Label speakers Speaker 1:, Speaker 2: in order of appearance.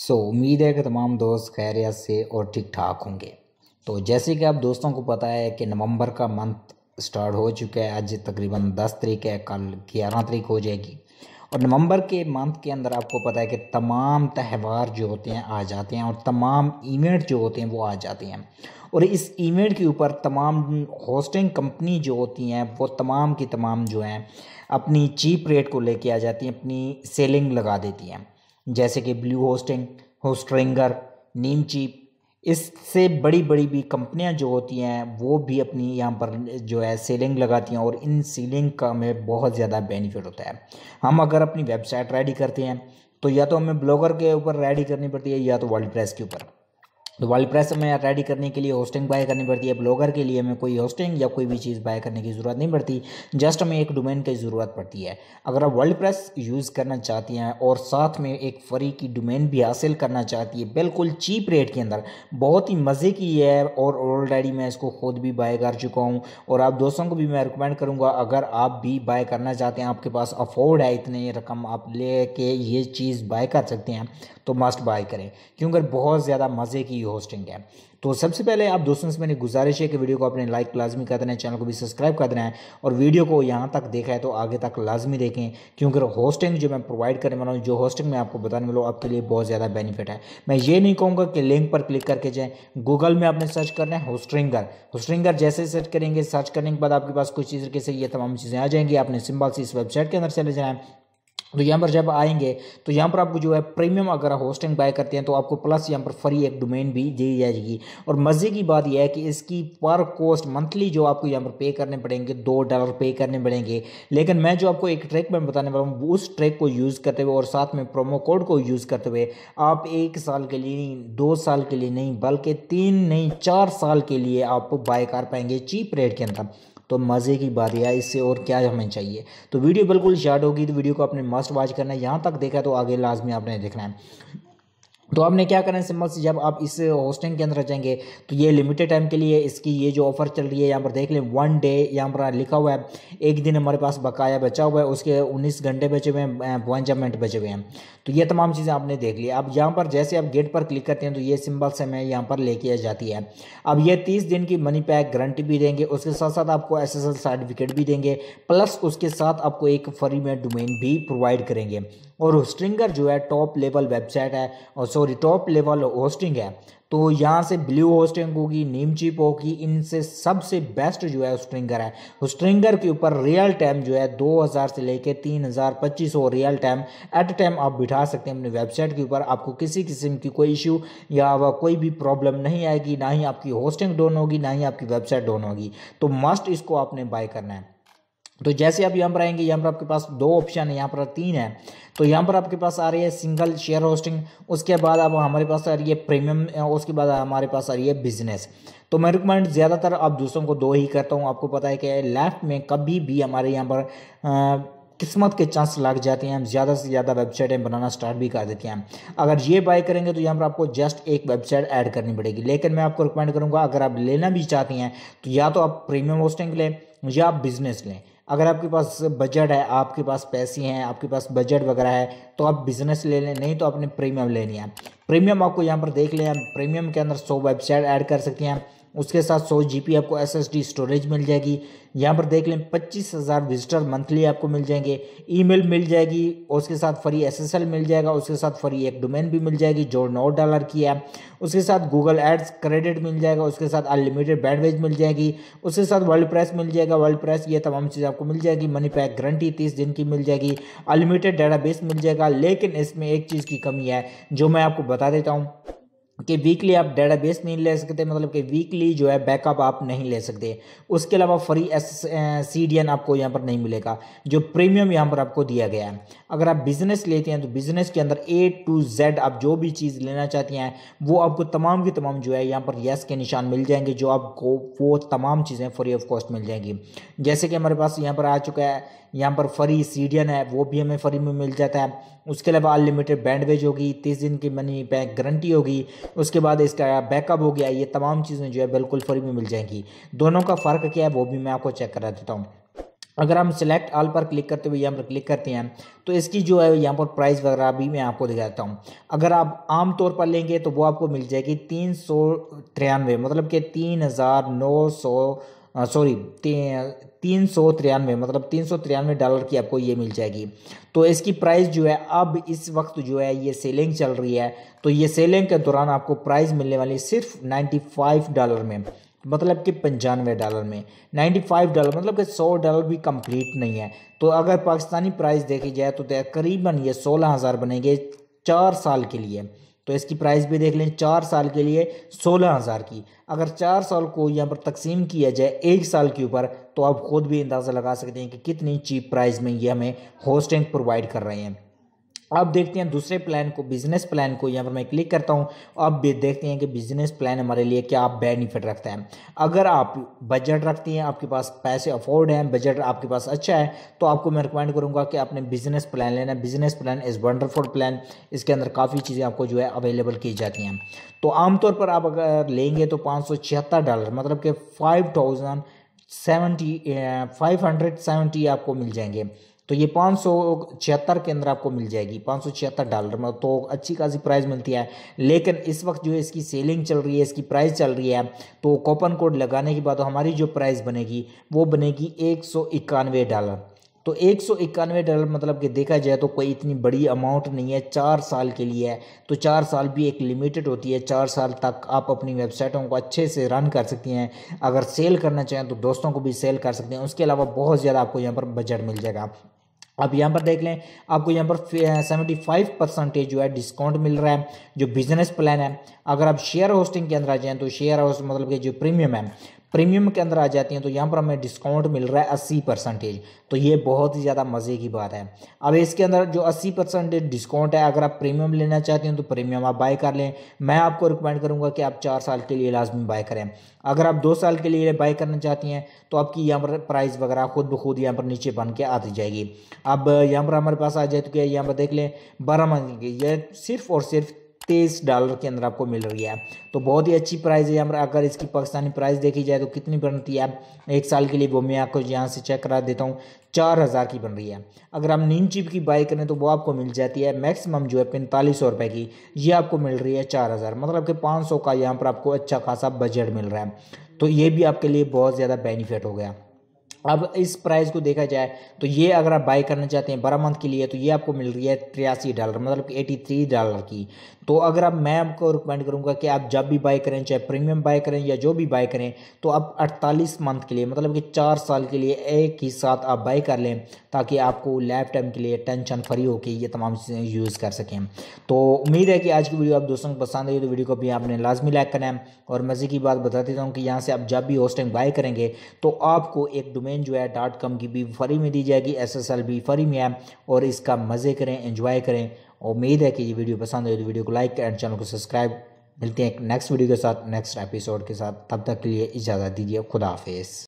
Speaker 1: सो so, उम्मीद है कि तमाम दोस्त खैरियत से और ठीक ठाक होंगे तो जैसे कि आप दोस्तों को पता है कि नवंबर का मंथ स्टार्ट हो चुका है आज तकरीबन 10 तरीक है कल 11 तरीक हो जाएगी और नवंबर के मंथ के अंदर आपको पता है कि तमाम त्यौहार जो होते हैं आ जाते हैं और तमाम इवेंट जो होते हैं वो आ जाते हैं और इस इवेंट के ऊपर तमाम होस्टिंग कंपनी जो होती हैं वो तमाम की तमाम जो हैं अपनी चीप रेट को लेके आ जाती हैं अपनी सेलिंग लगा देती हैं जैसे कि blue hosting Hostinger Namecheap इससे बड़ी बड़ी भी कंपनियां जो होती हैं वो भी अपनी यहाँ पर जो है सेलिंग लगाती हैं और इन सेलिंग का हमें बहुत ज़्यादा बेनिफिट होता है हम अगर अपनी वेबसाइट रेडी करते हैं तो या तो हमें ब्लॉगर के ऊपर रेडी करनी पड़ती है या तो वर्ल्ड प्रेस के ऊपर तो वर्ल्ड प्रेस में रेडी करने के लिए होस्टिंग बाय करनी पड़ती है ब्लॉगर के लिए हमें कोई होस्टिंग या कोई भी चीज़ बाय करने की ज़रूरत नहीं पड़ती जस्ट हमें एक डोमेन की ज़रूरत पड़ती है अगर आप वर्ल्ड प्रेस यूज़ करना चाहती हैं और साथ में एक फ्री की डोमेन भी हासिल करना चाहती है बिल्कुल चीप रेट के अंदर बहुत ही मज़े की है और ऑलरेडी मैं इसको खुद भी बाय कर चुका हूँ और आप दोस्तों को भी मैं रिकमेंड करूँगा अगर आप भी बाय करना चाहते हैं आपके पास अफोर्ड है इतने रकम आप ले ये चीज़ बाय कर सकते हैं तो मस्ट बाय करें क्योंकि बहुत ज़्यादा मज़े की होस्टिंग है तो सबसे पहले आप दोस्तों से मैंने गुजारिश है कि वीडियो को अपने लाइक लाजमी कर देना है चैनल को भी सब्सक्राइब कर देना है और वीडियो को यहाँ तक देखा है तो आगे तक लाजमी देखें क्योंकि होस्टिंग जो मैं प्रोवाइड करने वाला हूँ जो होस्टिंग मैं आपको बताने वाला हूँ आपके लिए बहुत ज़्यादा बेनिफिट है मैं ये नहीं कहूँगा कि लिंक पर क्लिक करके जाएँ गूगल में आपने सर्च करना है होस्ट्रिंगर होस्ट्रिंगर जैसे सर्च करेंगे सर्च करने के बाद आपके पास कुछ चीज़ के से ये तमाम चीज़ें आ जाएंगी आपने सिम्बल से इस वेबसाइट के अंदर चले जाना है तो यहाँ पर जब आएंगे तो यहाँ पर आपको जो है प्रीमियम अगर होस्टिंग बाय करते हैं तो आपको प्लस यहाँ पर फ्री एक डोमेन भी दी जाएगी और मज़े की बात यह है कि इसकी पर कॉस्ट मंथली जो आपको यहाँ पर पे करने पड़ेंगे दो डॉलर पे करने पड़ेंगे लेकिन मैं जो आपको एक ट्रैक में बताने वाला हूँ उस ट्रैक को यूज़ करते हुए और साथ में प्रोमो कोड को यूज़ करते हुए आप एक साल के लिए नहीं दो साल के लिए नहीं बल्कि तीन नहीं चार साल के लिए आप बाय कर पाएंगे चीप रेट के अंदर तो मज़े की बात है इससे और क्या हमें चाहिए तो वीडियो बिल्कुल शार्ट होगी तो वीडियो को आपने मस्ट वॉच करना है यहाँ तक देखा तो आगे लाजमी आपने देखना है तो आपने क्या करना है सिंपल से जब आप इस होस्टिंग के अंदर जाएंगे तो ये लिमिटेड टाइम के लिए इसकी ये जो ऑफर चल रही है यहाँ पर देख लें वन डे यहाँ पर लिखा हुआ है एक दिन हमारे पास बकाया बचा हुआ है उसके 19 घंटे बचे हुए हैं पवंजा मिनट बचे हुए हैं तो ये तमाम चीज़ें आपने देख ली अब यहाँ पर जैसे आप गेट पर क्लिक करते हैं तो ये सिंपल से हमें यहाँ पर लेके जाती है अब ये तीस दिन की मनी पैक गारंटी भी देंगे उसके साथ साथ आपको एस सर्टिफिकेट भी देंगे प्लस उसके साथ आपको एक फ्री में डोमेन भी प्रोवाइड करेंगे और स्ट्रिंगर जो है टॉप लेवल वेबसाइट है और सॉरी टॉप लेवल होस्टिंग है तो यहाँ से ब्लू होस्टिंग होगी नीम चिप होगी इनसे सबसे बेस्ट जो है स्ट्रिंगर है स्ट्रिंगर के ऊपर रियल टाइम जो है 2000 से लेके 3000-2500 रियल टाइम एट टाइम आप बिठा सकते हैं अपनी वेबसाइट के ऊपर आपको किसी किस्म की कोई इशू या कोई भी प्रॉब्लम नहीं आएगी ना ही आपकी होस्टिंग डोन होगी ना ही आपकी वेबसाइट डोन होगी तो मस्ट इसको आपने बाय करना है तो जैसे आप यहाँ पर आएंगे यहाँ पर आपके पास दो ऑप्शन है यहाँ पर तीन है तो यहाँ पर आपके पास आ रही है सिंगल शेयर होस्टिंग उसके बाद अब हमारे पास आ रही है प्रीमियम उसके बाद हमारे पास आ रही है बिजनेस तो मैं रिकमेंड ज़्यादातर आप दूसरों को दो ही करता हूँ आपको पता है कि लेफ़्ट में कभी भी हमारे यहाँ पर किस्मत के चांस लग जाते हैं हम ज़्यादा से ज़्यादा वेबसाइटें बनाना स्टार्ट भी कर देते हैं अगर ये बाय करेंगे तो यहाँ पर आपको जस्ट एक वेबसाइट ऐड करनी पड़ेगी लेकिन मैं आपको रिकमेंड करूँगा अगर आप लेना भी चाहती हैं तो या तो आप प्रीमियम होस्टिंग लें या आप बिज़नेस लें अगर आपके पास बजट है आपके पास पैसे हैं आपके पास बजट वगैरह है तो आप बिजनेस ले लें नहीं तो आपने प्रीमियम लेनी है प्रीमियम आपको यहाँ पर देख लें प्रीमियम के अंदर सौ वेबसाइट ऐड कर सकती हैं उसके साथ सौ जी आपको एस स्टोरेज मिल जाएगी यहाँ पर देख लें पच्चीस हज़ार विजिटर मंथली आपको मिल जाएंगे ईमेल मिल जाएगी उसके साथ फ्री एसएसएल मिल जाएगा उसके साथ फ्री एक डोमेन भी मिल जाएगी जो नौ डॉलर की है उसके साथ गूगल एड्स क्रेडिट मिल जाएगा उसके साथ अनलिमिटेड बैंडवेज मिल जाएगी उसके साथ वर्ल्ड प्रेस मिल जाएगा वर्ल्ड प्रेस ये तमाम चीज़ आपको मिल जाएगी मनी पैक गारंटी तीस दिन की मिल जाएगी अनलिमिटेड बेस मिल जाएगा लेकिन इसमें एक चीज़ की कमी है जो मैं आपको बता देता हूँ कि वीकली आप डेटाबेस नहीं ले सकते मतलब कि वीकली जो है बैकअप आप नहीं ले सकते उसके अलावा free S C D N आपको यहाँ पर नहीं मिलेगा जो प्रीमियम यहाँ पर आपको दिया गया है अगर आप बिज़नेस लेते हैं तो बिज़नेस के अंदर ए टू जेड आप जो भी चीज़ लेना चाहते हैं वो आपको तमाम की तमाम जो है यहाँ पर येस के निशान मिल जाएंगे जो आपको वो तमाम चीज़ें फ्री ऑफ कॉस्ट मिल जाएंगी जैसे कि हमारे पास यहाँ पर आ चुका है यहाँ पर फ्री सीडियन है वो भी हमें फ्री में मिल जाता है उसके अलावा अनलिमिटेड बैंडवेज होगी तीस दिन की मनी बैंक गारंटी होगी उसके बाद इसका बैकअप हो गया ये तमाम चीज़ें जो है बिल्कुल फ्री में मिल जाएंगी दोनों का फ़र्क क्या है वो भी मैं आपको चेक करा देता हूँ अगर हम सिलेक्ट ऑल पर क्लिक करते हुए यहाँ पर क्लिक करते हैं तो इसकी जो है यहाँ पर प्राइस वगैरह भी मैं आपको दिखा देता हूँ अगर आप आम तौर पर लेंगे तो वो आपको मिल जाएगी तीन सौ तिरानवे मतलब कि तीन हज़ार नौ सौ सॉरी तीन सौ तिरानवे मतलब तीन सौ तिरानवे डॉलर की आपको ये मिल जाएगी तो इसकी प्राइस जो है अब इस वक्त जो है ये सेलिंग चल रही है तो ये सेलिंग के दौरान आपको प्राइस मिलने वाली सिर्फ नाइन्टी फाइव डॉलर में मतलब कि पंचानवे डॉलर में नाइन्टी फाइव डॉलर मतलब कि सौ डॉलर भी कंप्लीट नहीं है तो अगर पाकिस्तानी प्राइस देखी जाए तो करीबन ये सोलह हज़ार बनेंगे चार साल के लिए तो इसकी प्राइस भी देख लें चार साल के लिए सोलह हज़ार की अगर चार साल को यहाँ पर तकसीम किया जाए एक साल के ऊपर तो आप ख़ुद भी अंदाज़ा लगा सकते हैं कि कितनी चीप प्राइस में ये हमें होस्टिंग प्रोवाइड कर रहे हैं अब देखते हैं दूसरे प्लान को बिजनेस प्लान को यहाँ पर मैं क्लिक करता हूँ अब देखते हैं कि बिजनेस प्लान हमारे लिए क्या बेनिफिट रखता है अगर आप बजट रखती हैं आपके पास पैसे अफोर्ड हैं बजट आपके पास अच्छा है तो आपको मैं रिकमेंड करूँगा कि आपने बिजनेस प्लान लेना business plan is wonderful plan इसके अंदर काफ़ी चीज़ें आपको जो है अवेलेबल की जाती हैं तो आमतौर पर आप अगर लेंगे तो पाँच डॉलर मतलब कि five thousand seventy five hundred seventy आपको मिल जाएंगे तो ये पाँच सौ छिहत्तर के अंदर आपको मिल जाएगी पाँच सौ छिहत्तर डॉलर में तो अच्छी खासी प्राइस मिलती है लेकिन इस वक्त जो है इसकी सेलिंग चल रही है इसकी प्राइस चल रही है तो कॉपन कोड लगाने के बाद हमारी जो प्राइस बनेगी वो बनेगी एक सौ इक्यानवे डॉलर तो एक सौ इक्यानवे डॉलर मतलब कि देखा जाए तो कोई इतनी बड़ी अमाउंट नहीं है चार साल के लिए है तो चार साल भी एक लिमिटेड होती है चार साल तक आप अपनी वेबसाइटों को अच्छे से रन कर सकती हैं अगर सेल करना चाहें तो दोस्तों को भी सेल कर सकते हैं उसके अलावा बहुत ज़्यादा आपको यहाँ पर बजट मिल जाएगा आप यहाँ पर देख लें आपको यहाँ पर सेवेंटी फाइव परसेंटेज जो है डिस्काउंट मिल रहा है जो बिजनेस प्लान है अगर आप शेयर होस्टिंग के अंदर आ जाएँ तो शेयर होस्ट मतलब कि जो प्रीमियम है प्रीमियम के अंदर आ जाती हैं तो यहाँ पर हमें डिस्काउंट मिल रहा है अस्सी परसेंटेज तो ये बहुत ही ज़्यादा मज़े की बात है अब इसके अंदर जो अस्सी परसेंटेज डिस्काउंट है अगर आप प्रीमियम लेना चाहते हैं तो प्रीमियम आप बाय कर लें मैं आपको रिकमेंड करूँगा कि आप चार साल के लिए लाजमी बाय करें अगर आप दो साल के लिए बाई करना चाहती हैं तो आपकी यहाँ पर प्राइस वगैरह खुद ब खुद यहाँ पर नीचे बन के आती जाएगी अब यहाँ पर हमारे पास आ जाए तो क्या यहाँ पर देख लें बारह मंथ की यह सिर्फ और सिर्फ तेईस डॉलर के अंदर आपको मिल रही है तो बहुत ही अच्छी प्राइस है यहाँ पर अगर इसकी पाकिस्तानी प्राइस देखी जाए तो कितनी बनती है एक साल के लिए वो मैं आपको यहाँ से चेक करा देता हूँ चार हज़ार की बन रही है अगर हम नीम चिप की बाई करें तो वो आपको मिल जाती है मैक्सिमम जो है पैंतालीस सौ रुपए की ये आपको मिल रही है चार हज़ार मतलब कि पाँच सौ का यहाँ पर आपको अच्छा खासा बजट मिल रहा है तो ये भी आपके लिए बहुत ज़्यादा बेनिफिट हो गया अब इस प्राइस को देखा जाए तो ये अगर आप बाई करना चाहते हैं बारह मंथ के लिए तो ये आपको मिल रही है तिरासी डॉलर मतलब एटी थ्री डॉलर की तो अगर आप मैं आपको रिकमेंड करूँगा कि आप जब भी बाय करें चाहे प्रीमियम बाय करें या जो भी बाय करें तो आप अड़तालीस मंथ के लिए मतलब कि चार साल के लिए एक ही साथ आप बाय कर लें ताकि आपको लाइफ टाइम के लिए टेंशन फ्री होकर ये तमाम चीज़ें यूज़ कर सकें तो उम्मीद है कि आज की वीडियो आप दोस्तों को पसंद आई तो वीडियो को भी आपने लाजमी लाइक करना है और मज़े की बात बता देता हूँ कि यहाँ से आप जब भी होस्टिंग बाय करेंगे तो आपको एक डोमेन जो है डॉट कॉम की भी फ्री में दी जाएगी एस एस एल भी फ्री में है और इसका मज़े करें इंजॉय करें उम्मीद है कि ये वीडियो पसंद आए तो वीडियो को लाइक एंड चैनल को सब्सक्राइब मिलते हैं नेक्स्ट वीडियो के साथ नेक्स्ट एपिसोड के साथ तब तक के लिए इजाज़त दीजिए खुदा हाफिज़